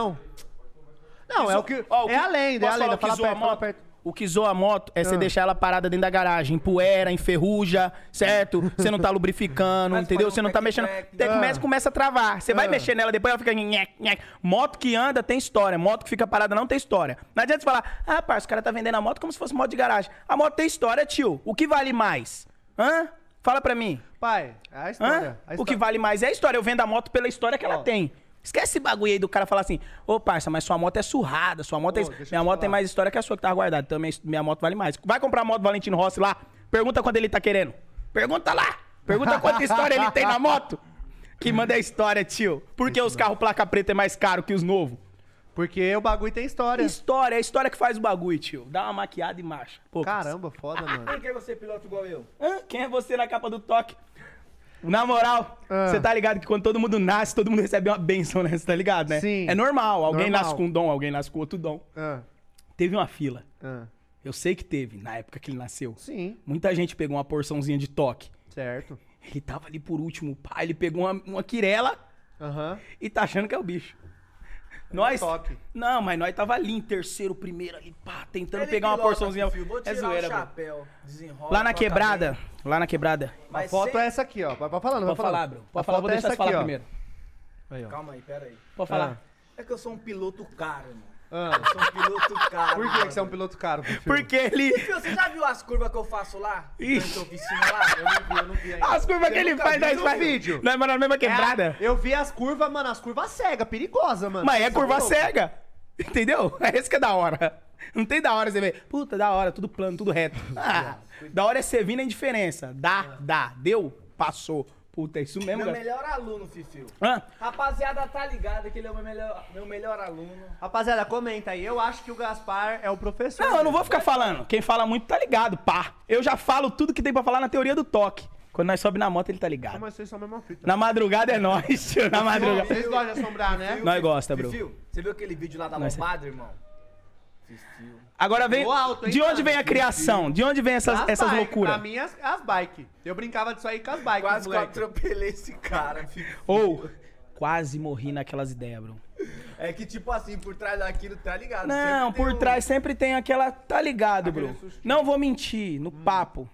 Não. Não, é o que. Ó, o é que- é a lenda, é a lenda. Fala que zoa perto, a fala moto? perto. O que zoa a moto é você ah. deixar ela parada dentro da garagem, em poeira, em ferruja, certo? Você não tá lubrificando, entendeu? Você não tá mexendo. Né? começa, ah. começa a travar. Você vai ah. mexer nela, depois ela fica. nhec, nhec. Moto que anda tem história, moto que fica parada não tem história. Não adianta você falar, ah, parça, o cara tá vendendo a moto como se fosse moto de garagem. A moto tem história, tio. O que vale mais? Hã? Fala pra mim. Pai, é a Hã? história. É a O que vale mais é a história. Eu vendo a moto pela história que ela tem. Esquece esse bagulho aí do cara falar assim, ô parça, mas sua moto é surrada, sua moto é Pô, é. Minha moto falar. tem mais história que a sua que tá guardada. Então minha, minha moto vale mais. Vai comprar a moto do Valentino Rossi lá? Pergunta quando ele tá querendo. Pergunta lá! Pergunta quanta história ele tem na moto. Que manda a história, tio. Por que os carros placa preta é mais caro que os novos? Porque o bagulho tem história. História, é a história que faz o bagulho, tio. Dá uma maquiada e marcha. Caramba, foda, ah, mano. Quem é você piloto igual eu? Hã? Quem é você na capa do toque? Na moral, ah. você ah. tá ligado que quando todo mundo nasce, todo mundo recebe uma benção, né? Você tá ligado, né? Sim. É normal. Alguém normal. nasce com um dom, alguém nasce com outro dom. Ah. Teve uma fila. Ah. Eu sei que teve, na época que ele nasceu. Sim. Muita gente pegou uma porçãozinha de toque. Certo. Ele tava ali por último, pá, ele pegou uma, uma quirela e tá achando que é o bicho. É nós, top. Não, mas nós tava ali em terceiro, primeiro, ali, pá, tentando Ele pegar uma porçãozinha. vou é tirar é zoeira, o chapéu, desenrola. Lá na quebrada, lá na quebrada. Mas a foto é essa aqui, ó. Pode falar, não Pode falar, bro. Pode é falar, vou deixar você falar primeiro. Calma aí, pera aí. Pode falar. Ah. É que eu sou um piloto caro, mano. Ah. Eu sou é um piloto caro. Por que, que você é um piloto caro? Filho? Porque ele. você já viu as curvas que eu faço lá? Ixi. Na lá? Eu não vi, eu não vi ainda. As curvas que ele faz, nós faz. vídeo. Nós, mano, na mesma é, quebrada. É, eu vi as curvas, mano, as curvas cega, perigosa, mano. Mas é curva tá cega. Entendeu? É isso que é da hora. Não tem da hora você ver. Puta, da hora, tudo plano, tudo reto. Ah, da hora é você vir na indiferença. Dá, dá. Deu, passou. Puta, é isso mesmo, Meu cara. melhor aluno, Fifio. Hã? Rapaziada, tá ligada que ele é o meu melhor, meu melhor aluno. Rapaziada, comenta aí. Eu acho que o Gaspar é o professor. Não, eu não vou ficar falando. Quem fala muito tá ligado, pá. Eu já falo tudo que tem pra falar na teoria do toque. Quando nós sobe na moto, ele tá ligado. Mas vocês são a mesma fita. Na madrugada é nós, tio. Na madrugada. Vocês gostam de assombrar, né? Nós gosta, bro. Fifio, você viu aquele vídeo lá da lombada, irmão? Agora vem. Alto, hein, de onde vem a criação? De onde vem essas, essas loucuras? Pra mim, as, as bikes. Eu brincava disso aí com as bikes. Quase que eu atropelei esse cara, filho. Ou, quase morri naquelas ideias, bro. É que, tipo assim, por trás daquilo, tá ligado? Não, por um... trás sempre tem aquela. Tá ligado, bro. Não vou mentir, no hum. papo.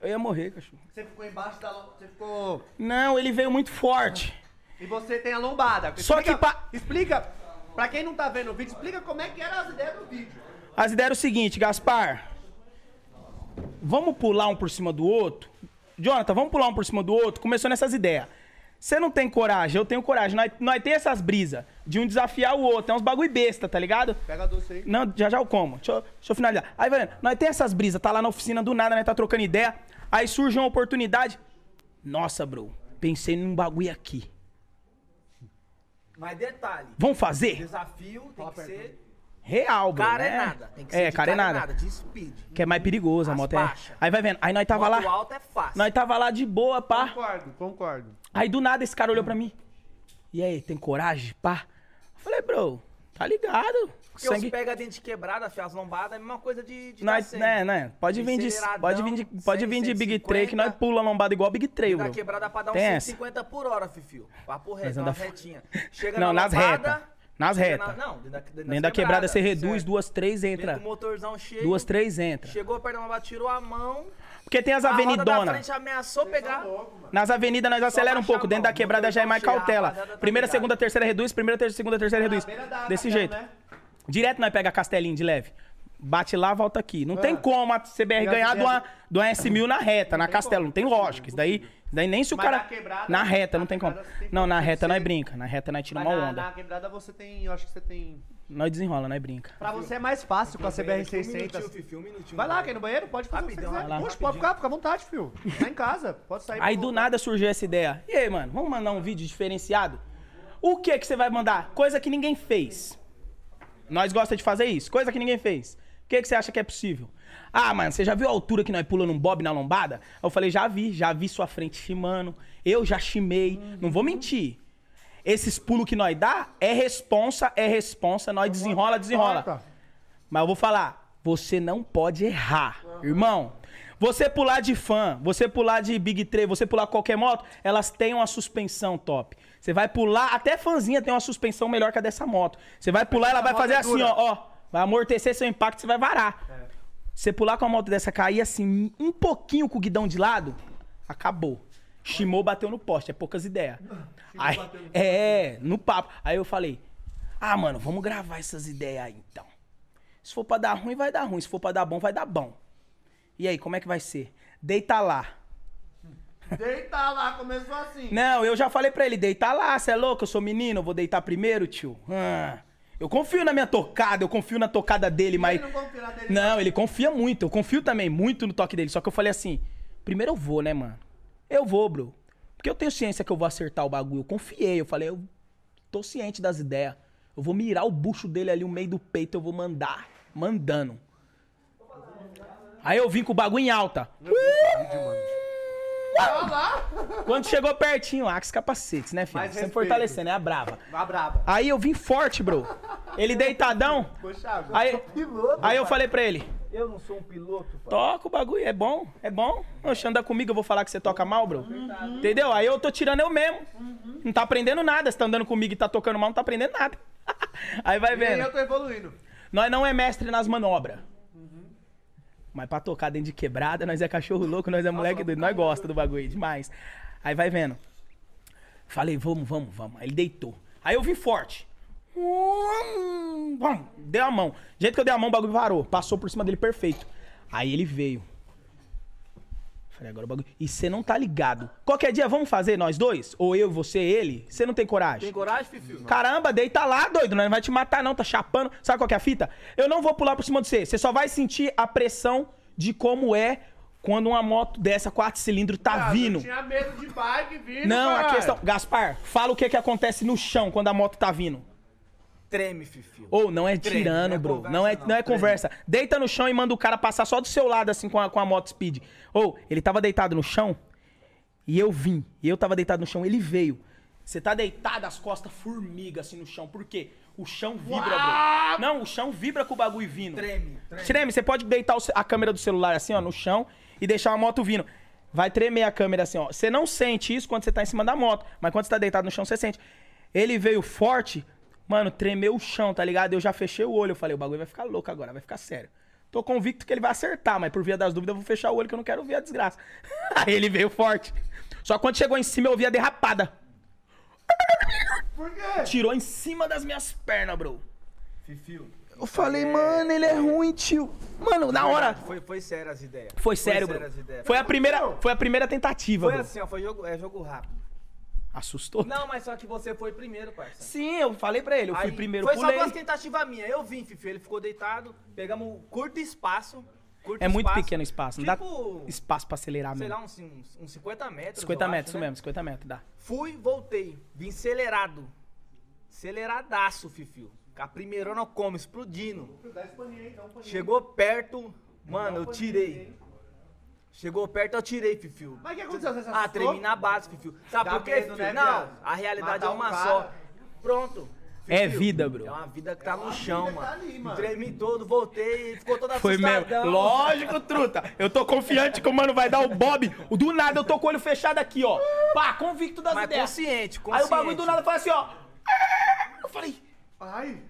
Eu ia morrer, cachorro. Você ficou embaixo da. Você ficou. Não, ele veio muito forte. E você tem a lombada. Só explica, que. Pa... Explica Pra quem não tá vendo o vídeo, explica como é que eram as ideias do vídeo. As ideias eram o seguinte, Gaspar. Vamos pular um por cima do outro? Jonathan, vamos pular um por cima do outro? Começou nessas ideias. Você não tem coragem, eu tenho coragem. Nós, nós tem essas brisas de um desafiar o outro. É uns bagulho besta, tá ligado? Pega doce aí. Não, já já eu como. Deixa eu, deixa eu finalizar. Aí, velho, nós tem essas brisas. Tá lá na oficina do nada, né? Tá trocando ideia. Aí surge uma oportunidade. Nossa, bro. Pensei num bagulho aqui. Mas detalhe. Vão fazer? Desafio tem que ser real, bro. Cara é né? é nada. Tem que é, ser é, cara, cara é nada. nada. De speed. Que é mais perigoso, a moto é. Aí vai vendo. Aí nós tava moto lá. alto é fácil. Nós tava lá de boa, pá. Concordo, concordo. Aí do nada esse cara olhou pra mim. E aí, tem coragem, pá? falei, bro, tá ligado? Porque sangue... os pega dente quebrada, fio, as lombadas, é a mesma coisa de, de nós, né, né? Pode vir de, pode vir de, pode 100, vir de Big Trey que nós pula a lombada igual Big Trey, mano. Tá quebrada pra dar uns 150 por hora, fio. Papo reto, é anda... retinha. Chega não, na nas retas. Nas retas. Não, dentro da, dentro dentro da quebrada, você reduz, certo. duas, três, entra. com o motorzão cheio. Duas, três, entra. Chegou perto da lombada, tirou a mão. Porque tem as avenidonas. ameaçou pegar. Nas avenidas nós acelera um pouco. Dentro da quebrada já é mais cautela. Tá primeira, segunda, terceira reduz. Primeira, segunda, terceira ah, reduz. Desse jeito. Né? Direto nós pega a Castelinho de leve. Bate lá, volta aqui. Não ah, tem é. como a CBR ganhar do, a, do S1000 na reta, na Castelo. Não tem lógica. Isso daí, daí nem se o Mas cara. Na, quebrada, na reta, não tem como. Tem não, na reta nós brinca. Na reta nós tira Mas uma na, onda. Na quebrada você tem. Eu acho que você tem. Nós desenrola, nós brinca. Pra você é mais fácil com a CBR 600. Um minutinho, Vai lá, quer ir no banheiro? Pode fazer rapidão, o que você pode ficar, fica à vontade, filho. Tá em casa, pode sair. Aí do nada surgiu essa ideia. E aí, mano, vamos mandar um vídeo diferenciado? O que que você vai mandar? Coisa que ninguém fez. Nós gosta de fazer isso, coisa que ninguém fez. O que, que você acha que é possível? Ah, mano, você já viu a altura que nós pulamos um bob na lombada? Eu falei, já vi, já vi sua frente chimando. Eu já chimei. Uhum. Não vou mentir. Esses pulos que nós dá é responsa, é responsa. Nós desenrola, desenrola. Mas eu vou falar, você não pode errar. Uhum. Irmão, você pular de fã, você pular de Big 3, você pular qualquer moto, elas têm uma suspensão top. Você vai pular, até fãzinha tem uma suspensão melhor que a dessa moto. Você vai pular, ela vai fazer é assim, ó, ó. Vai amortecer seu impacto, você vai varar. É. Você pular com a moto dessa, cair assim, um pouquinho com o guidão de lado, acabou. Shimou bateu no poste, é poucas ideias. Aí, é, no papo. Aí eu falei, ah, mano, vamos gravar essas ideias aí então. Se for pra dar ruim, vai dar ruim. Se for pra dar bom, vai dar bom. E aí, como é que vai ser? Deita lá. Deita lá, começou assim. Não, eu já falei pra ele, deita lá, você é louco, eu sou menino, eu vou deitar primeiro, tio. Ah. Eu confio na minha tocada, eu confio na tocada dele, ele mas. Não, confia na dele, não, ele confia muito, eu confio também muito no toque dele. Só que eu falei assim: primeiro eu vou, né, mano? Eu vou, bro. Porque eu tenho ciência que eu vou acertar o bagulho. Eu confiei, eu falei, eu tô ciente das ideias. Eu vou mirar o bucho dele ali, no meio do peito, eu vou mandar mandando. Aí eu vim com o bagulho em alta. Quando chegou pertinho, ah, os Capacetes, né, filho? Mais Sempre fortalecendo, é a brava. A brava. Aí eu vim forte, bro. Ele deitadão. Poxa, aí, piloto, aí eu falei pra ele. Eu não sou um piloto, pai. Toca o bagulho, é bom, é bom. Oxe, anda comigo, eu vou falar que você toca mal, bro. Uhum. Entendeu? Aí eu tô tirando eu mesmo. Uhum. Não tá aprendendo nada. Você tá andando comigo e tá tocando mal, não tá aprendendo nada. aí vai vendo. E aí eu tô evoluindo. Nós não é mestre nas manobras. Mas pra tocar dentro de quebrada, nós é cachorro louco, nós é moleque doido. Tá nós gosta do bagulho demais. Aí vai vendo. Falei, vamos, vamos, vamos. Aí ele deitou. Aí eu vim forte. Hum, deu a mão. Do jeito que eu dei a mão, o bagulho varou. Passou por cima dele perfeito. Aí ele veio. Falei, agora o bagulho. E você não tá ligado. Qualquer dia vamos fazer nós dois? Ou eu, você, ele? Você não tem coragem? Tem coragem, Fifi? Caramba, deita lá, doido. Não vai te matar, não. Tá chapando. Sabe qual que é a fita? Eu não vou pular por cima de você. Você só vai sentir a pressão de como é quando uma moto dessa, quatro cilindros, tá vindo. Eu tinha medo de bike vindo, Não, a questão... Gaspar, fala o que que acontece no chão quando a moto tá vindo. Treme, Fifi. Ou oh, não é Treme, tirano, não é bro. Conversa, não é, não, não é Treme. conversa. Deita no chão e manda o cara passar só do seu lado, assim, com a, com a moto speed. Ou, oh, ele tava deitado no chão e eu vim. E eu tava deitado no chão, ele veio. Você tá deitado, as costas formiga assim no chão. Por quê? O chão vibra, Uau! bro. Não, o chão vibra com o bagulho vindo. Treme, treme. Treme, você pode deitar a câmera do celular assim, ó, no chão e deixar a moto vindo. Vai tremer a câmera assim, ó. Você não sente isso quando você tá em cima da moto, mas quando você tá deitado no chão, você sente. Ele veio forte, Mano, tremeu o chão, tá ligado? Eu já fechei o olho. Eu falei, o bagulho vai ficar louco agora, vai ficar sério. Tô convicto que ele vai acertar, mas por via das dúvidas eu vou fechar o olho que eu não quero ver a desgraça. Aí ele veio forte. Só quando chegou em cima eu ouvi a derrapada. Por quê? Tirou em cima das minhas pernas, bro. Fifio. Eu falei, mano, ele é ruim, tio. Mano, na hora. Foi, foi sério as ideias. Foi, sério, foi sério bro. Foi a primeira, assim, foi a primeira tentativa. Foi bro. assim, ó, foi jogo, é jogo rápido. Assustou? Não, mas só que você foi primeiro, parceiro. Sim, eu falei pra ele, eu Aí, fui primeiro, Foi pulei. só duas tentativas minha. Eu vim, Fifi, ele ficou deitado, pegamos curto espaço. Curto é muito pequeno o espaço, não tipo, dá espaço pra acelerar mesmo. Sei lá, uns, uns, uns 50 metros. 50 metros, acho, isso né? mesmo, 50 metros, dá. Fui, voltei, vim acelerado. Aceleradaço, fifi Com a primeirona como, explodindo. Dá aí, dá um Chegou perto, mano, eu tirei. Chegou perto, eu tirei, Fifio. Mas o que aconteceu? Você Ah, tremi na base, Fifio. Sabe por quê, né, não, a realidade Matar é um uma só. Pronto. É vida, bro. É uma vida que tá é no chão, tá mano. tá ali, mano. Tremi todo, voltei, ficou toda Foi mesmo. Lógico, truta. Eu tô confiante que o mano vai dar o Bob. Do nada eu tô com o olho fechado aqui, ó. Pá, convicto das Mas ideias. consciente, consciente. Aí o bagulho do nada foi assim, ó. Eu falei, Ai,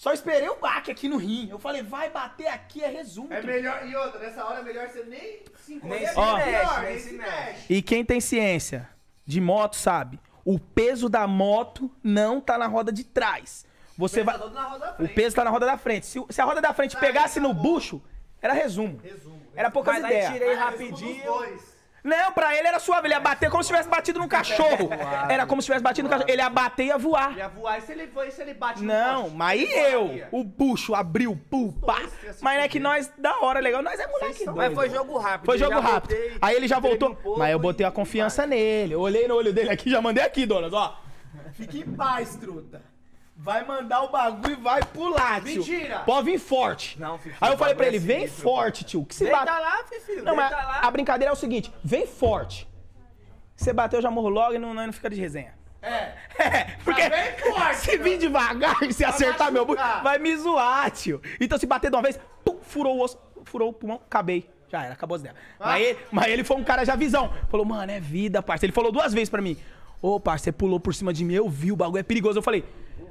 só esperei o baque aqui no rim. Eu falei, vai bater aqui, é resumo. É melhor, e outra, nessa hora é melhor você nem se encolher. Nem se, ó, é mexe, nem se mexe. E quem tem ciência de moto sabe, o peso da moto não tá na roda de trás. Você o vai. Tá o peso tá na roda da frente. Se, se a roda da frente pegasse tá no bucho, era resumo. Resumo. resumo. Era poucas Mas Aí tirei é, rapidinho. Não, pra ele era suave, ele ia bater como se tivesse batido num cachorro. Era como se tivesse batido num cachorro. Ele ia bater e ia voar. Ia voar, e se ele, e se ele bate Não, no mas e eu? O bucho abriu, pulpa Mas é que nós, da hora, legal, nós é moleque doido. Mas foi jogo rápido. Foi jogo rápido. Aí ele já voltou, mas eu botei a confiança nele. Eu olhei no olho dele aqui, já mandei aqui, donas, ó. Fique em paz, truta. Vai mandar o bagulho e vai pular, tio. Mentira! Pode vir forte. Não, Fifi, Aí eu falei pra é ele, vem filho, forte, tio. Que se Deita bate... lá, Fifi. Não, mas lá. a brincadeira é o seguinte, vem forte. Você bateu, já morro logo e não, não fica de resenha. É. É, porque tá forte, se vir devagar e se vai acertar meu bucho, vai me zoar, tio. Então se bater de uma vez, pum, furou o osso, furou o pulmão, acabei. Já era, acabou as dela. Ah. Mas, ele, mas ele foi um cara já visão. Falou, mano, é vida, parceiro. Ele falou duas vezes pra mim. Ô, oh, parceiro, você pulou por cima de mim, eu vi, o bagulho é perigoso. Eu falei,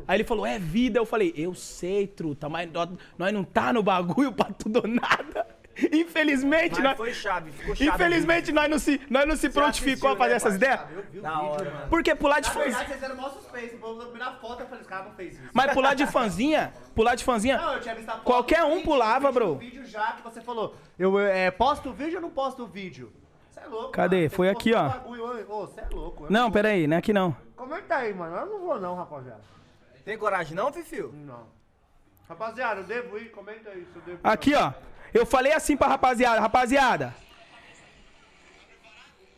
Aí ele falou, é vida. Eu falei, eu sei, truta, mas nós não tá no bagulho pra tudo ou nada. Infelizmente, nós... foi chave, ficou chave. Infelizmente, nós não se, nós não se prontificou a fazer né, essas ideias. Né? Porque pular de fanzinha. Na verdade, vocês eram mó foto, falei, cara não fez isso. Mas pular de fanzinha, pular de fanzinha, não, eu tinha visto a foto, qualquer um pulava, bro. vídeo já que você falou, eu é, posto o vídeo ou não posto o vídeo? Você é louco, Cadê? Mano. Foi aqui, ó. é louco, não, peraí, não é aqui não. tá aí, mano. Eu não vou não, rapaziada. Tem coragem não, Fifio? Não. Rapaziada, eu devo ir, comenta aí se eu devo ir. Aqui, ó. Eu falei assim pra rapaziada, rapaziada.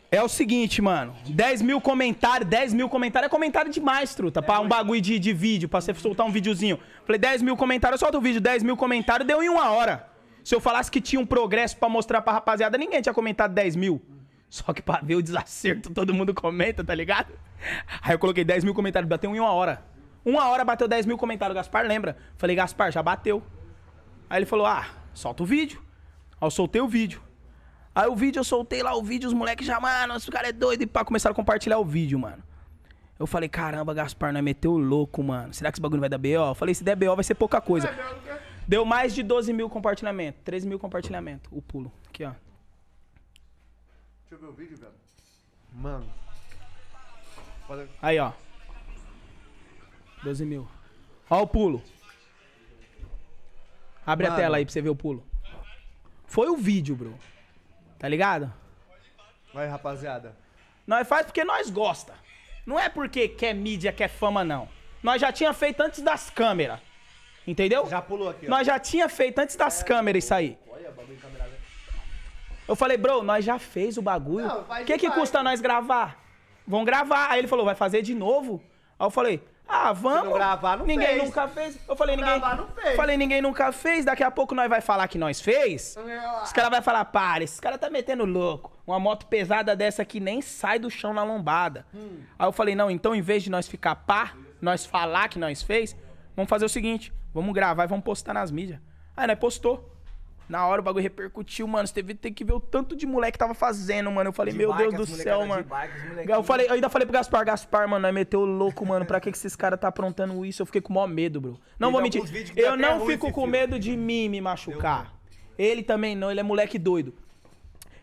É o seguinte, mano. 10 mil comentários, 10 mil comentários. É comentário de maestro, tá? Pra um bagulho de, de vídeo, pra você soltar um videozinho. Falei, 10 mil comentários, solta o vídeo, 10 mil comentários, deu em uma hora. Se eu falasse que tinha um progresso pra mostrar pra rapaziada, ninguém tinha comentado 10 mil. Só que pra ver o desacerto, todo mundo comenta, tá ligado? Aí eu coloquei 10 mil comentários, bateu em uma hora. Uma hora bateu 10 mil comentários, Gaspar lembra. Falei, Gaspar, já bateu. Aí ele falou, ah, solta o vídeo. Aí eu soltei o vídeo. Aí o vídeo eu soltei lá o vídeo, os moleques já, mano, esse cara é doido. E pá, começaram a compartilhar o vídeo, mano. Eu falei, caramba, Gaspar, nós meteu louco, mano. Será que esse bagulho vai dar BO? Eu falei, se der BO vai ser pouca coisa. É, Deu mais de 12 mil compartilhamentos, 13 mil compartilhamentos, o pulo. Aqui, ó. Deixa eu ver o vídeo, velho. Mano. Aí, ó. 12 mil. Ó o pulo. Abre Mano. a tela aí pra você ver o pulo. Foi o vídeo, bro. Tá ligado? Vai, rapaziada. Nós faz porque nós gosta. Não é porque quer mídia, quer fama, não. Nós já tinha feito antes das câmeras. Entendeu? Já pulou aqui, ó. Nós já tinha feito antes das é, câmeras isso aí. Olha, bagulho câmera. Eu falei, bro, nós já fez o bagulho. O que, que, que custa nós gravar? Vão gravar. Aí ele falou, vai fazer de novo? Aí eu falei, ah, vamos. Se não gravar, não ninguém fez. nunca fez. Eu falei, não ninguém. Gravar, não fez. Falei, ninguém nunca fez. Daqui a pouco nós vai falar que nós fez. Ah. Os caras vai falar, para, Esse cara tá metendo louco. Uma moto pesada dessa que nem sai do chão na lombada. Hum. Aí eu falei, não, então em vez de nós ficar pá, nós falar que nós fez, vamos fazer o seguinte, vamos gravar e vamos postar nas mídias. Aí nós postou. Na hora o bagulho repercutiu, mano. Você teve, tem que ver o tanto de moleque tava fazendo, mano. Eu falei, de meu bike, Deus do céu, mano. Bike, eu, falei, eu ainda falei pro Gaspar, Gaspar, mano, aí meteu o louco, mano. Pra que, que esses caras tá aprontando isso? Eu fiquei com o maior medo, bro. Não vou mentir. Eu não fico com filme. medo de mim me machucar. ele também não, ele é moleque doido.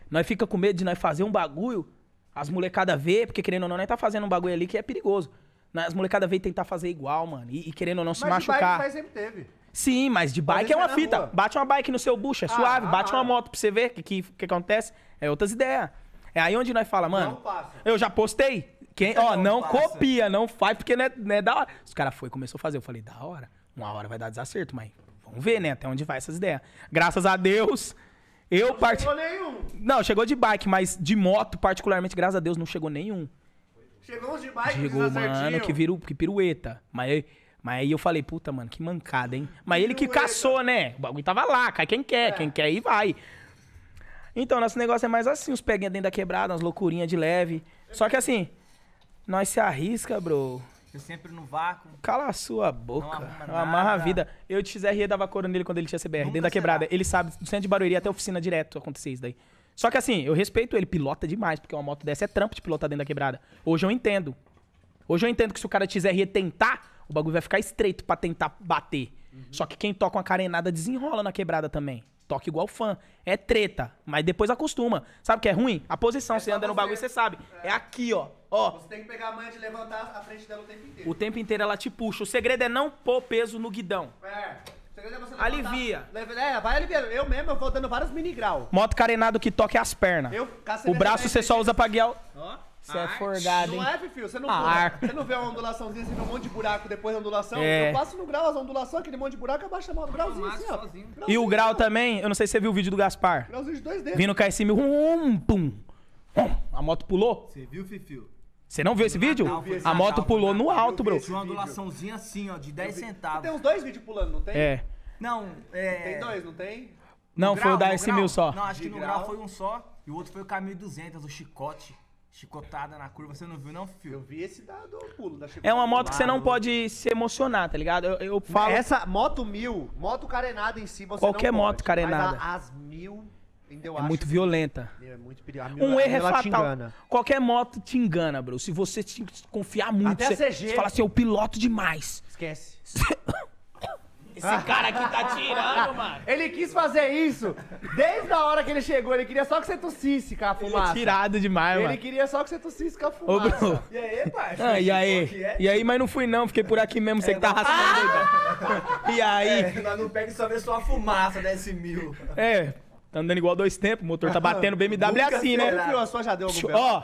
Nós fica com medo de nós fazer um bagulho, as molecadas ver, porque querendo ou não, nós tá fazendo um bagulho ali que é perigoso. As molecadas vêm tentar fazer igual, mano. E, e querendo ou não se Mas machucar. O sempre teve. Sim, mas de bike é uma fita. Rua. Bate uma bike no seu bucho, é ah, suave. Ah, Bate ah, uma moto pra você ver o que, que, que acontece. É outras ideias. É aí onde nós fala, mano. Eu já postei. Quem, ó, não, não copia, não faz, porque não é, não é da hora. Os caras foi começou a fazer. Eu falei, da hora. Uma hora vai dar desacerto, mas vamos ver, né? Até onde vai essas ideias. Graças a Deus, eu parti. Não chegou nenhum. Não, chegou de bike, mas de moto, particularmente, graças a Deus, não chegou nenhum. Chegou uns de bike, Chegou, mano, que, virou que pirueta. Mas mas aí eu falei, puta, mano, que mancada, hein? Mas ele que caçou, né? O bagulho tava lá, cai quem quer, é. quem quer e vai. Então, nosso negócio é mais assim, os peguinhas dentro da quebrada, umas loucurinhas de leve. Só que assim, nós se arrisca, bro. Eu sempre no vácuo. Cala a sua boca. Não amarra a vida. Eu te XRE dava coro nele quando ele tinha CBR, Nunca dentro da quebrada. Será. Ele sabe, do centro de Barueri até a oficina direto acontecer isso daí. Só que assim, eu respeito ele, pilota demais, porque uma moto dessa é trampo de pilotar dentro da quebrada. Hoje eu entendo. Hoje eu entendo que se o cara de XRE tentar, o bagulho vai ficar estreito para tentar bater. Uhum. Só que quem toca uma carenada desenrola na quebrada também. Toca igual fã. É treta, mas depois acostuma. Sabe o que é ruim? A posição, é você anda no bagulho, você sabe. É. é, aqui, ó. ó. Você tem que pegar a manha de levantar a frente dela o tempo inteiro. O tempo inteiro ela te puxa. O segredo é não pôr peso no guidão. É. é levantar, Alivia. É, vai aliviando. Eu mesmo eu vou dando vários mini grau. Moto carenado que toca é as pernas. Eu, o braço você só usa pra guiar. Ó. Você é forgado, hein? Não é, Fifio? Você não, ah, você não vê uma ondulaçãozinha, assim, um monte de buraco depois da ondulação? É. Eu passo no grau, as ondulações, aquele monte de buraco, abaixa o grauzinho assim, ó. e o grau não. Assim, também, eu não sei se você viu o vídeo do Gaspar. Grauzinho de dois dedos. Vindo cair em mil, um, pum. Hum, a moto pulou. Você viu, Fifio? Você não viu esse vídeo? Não esse a moto Natal, pulou no alto, bro. Tinha uma ondulaçãozinha assim, ó, de 10 centavos. Tem uns dois vídeos pulando, não tem? É. Não, é... Tem dois, não tem? Não, foi o da S1000 só. Não, acho de que no grau. grau foi um só. E o outro foi o K1200, o Chicote. Chicotada na curva, você não viu, não, filho? Eu vi esse da, do pulo da chicotada. É uma moto que você não pode se emocionar, tá ligado? Eu, eu falo. Essa moto mil, moto carenada em si, você Qualquer não pode, moto carenada. Mas a, as mil. entendeu? eu é acho muito que... violenta. É muito perigosa. Um erro é fatal. Qualquer moto te engana, bro. Se você te confiar muito, Até você, CG. você fala assim, eu piloto demais. Esquece. Esse cara aqui tá tirando, mano. Ele quis fazer isso desde a hora que ele chegou. Ele queria só que você tossisse com a é fumaça. tirado demais, ele mano. Ele queria só que você tossisse com a fumaça. Ô, Bruno. E aí, pai? Ah, e aí? É? E aí, mas não fui não. Fiquei por aqui mesmo. Você é, que tá raspando ah! E é, aí? É, nós não pega e só vê só a fumaça desse mil. É. Tá andando igual dois tempos. O motor tá batendo BMW é assim, né? Ó.